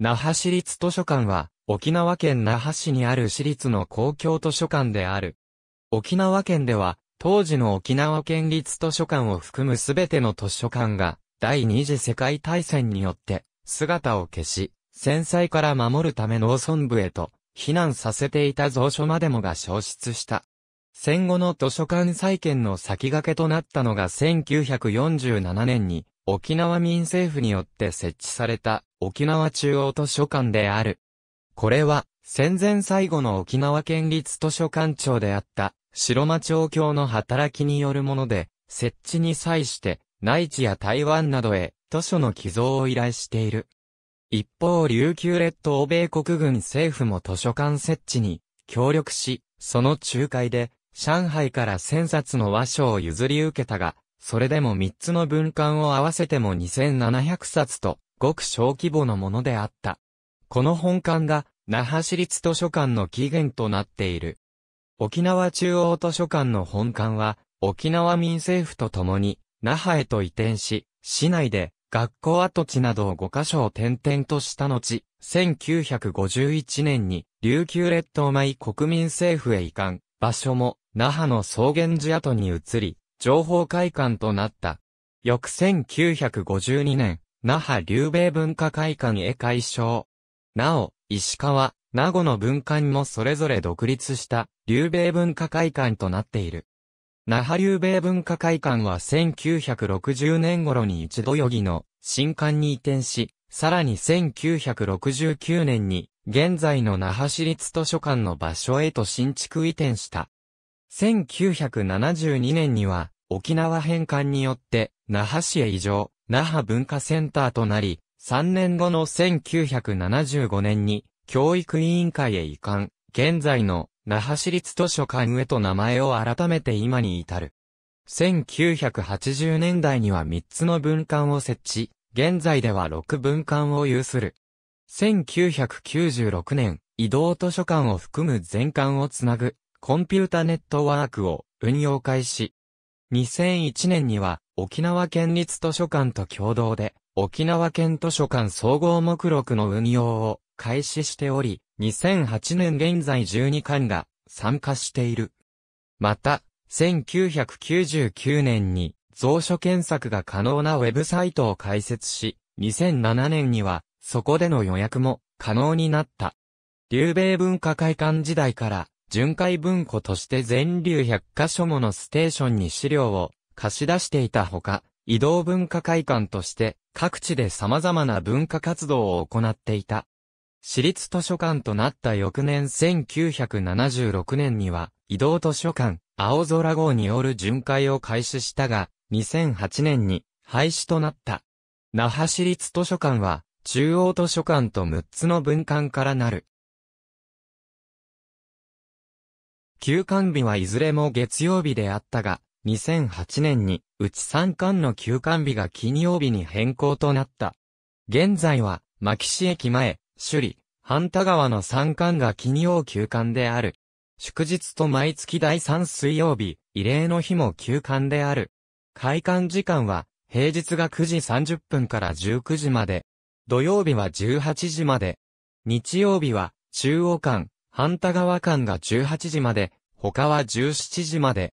那覇市立図書館は、沖縄県那覇市にある市立の公共図書館である。沖縄県では、当時の沖縄県立図書館を含むすべての図書館が、第二次世界大戦によって、姿を消し、戦災から守るため農村部へと、避難させていた蔵書までもが消失した。戦後の図書館再建の先駆けとなったのが1947年に、沖縄民政府によって設置された沖縄中央図書館である。これは戦前最後の沖縄県立図書館長であった白間町教の働きによるもので、設置に際して内地や台湾などへ図書の寄贈を依頼している。一方琉球列島米国軍政府も図書館設置に協力し、その仲介で上海から1000冊の和書を譲り受けたが、それでも3つの文館を合わせても2700冊と、ごく小規模のものであった。この本館が、那覇市立図書館の起源となっている。沖縄中央図書館の本館は、沖縄民政府と共に、那覇へと移転し、市内で、学校跡地などを5カ所を転々とした後、1951年に琉球列島米国民政府へ移管、場所も那覇の草原寺跡に移り、情報会館となった。翌1952年、那覇竜米文化会館へ改称。なお、石川、名護の文館もそれぞれ独立した竜米文化会館となっている。那覇竜米文化会館は1960年頃に一度よ儀の新館に移転し、さらに1969年に現在の那覇市立図書館の場所へと新築移転した。1972年には、沖縄返還によって、那覇市へ移譲、那覇文化センターとなり、3年後の1975年に、教育委員会へ移管、現在の那覇市立図書館へと名前を改めて今に至る。1980年代には3つの文館を設置、現在では6文館を有する。1996年、移動図書館を含む全館をつなぐコンピュータネットワークを運用開始。2001年には沖縄県立図書館と共同で沖縄県図書館総合目録の運用を開始しており、2008年現在12巻が参加している。また、1999年に蔵書検索が可能なウェブサイトを開設し、2007年にはそこでの予約も可能になった。流米文化会館時代から巡回文庫として全流100カ所ものステーションに資料を貸し出していたほか、移動文化会館として各地で様々な文化活動を行っていた。私立図書館となった翌年1976年には、移動図書館、青空号による巡回を開始したが、2008年に廃止となった。那覇市立図書館は、中央図書館と6つの文館からなる休館日はいずれも月曜日であったが、2008年に、うち3巻の休館日が金曜日に変更となった。現在は、牧師駅前、首里、半田川の3巻が金曜休館である。祝日と毎月第3水曜日、異例の日も休館である。開館時間は、平日が9時30分から19時まで。土曜日は18時まで。日曜日は、中央館、半田川間が18時まで、他は17時まで。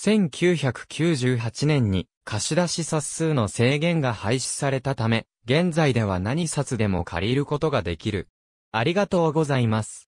1998年に貸し出し冊数の制限が廃止されたため、現在では何冊でも借りることができる。ありがとうございます。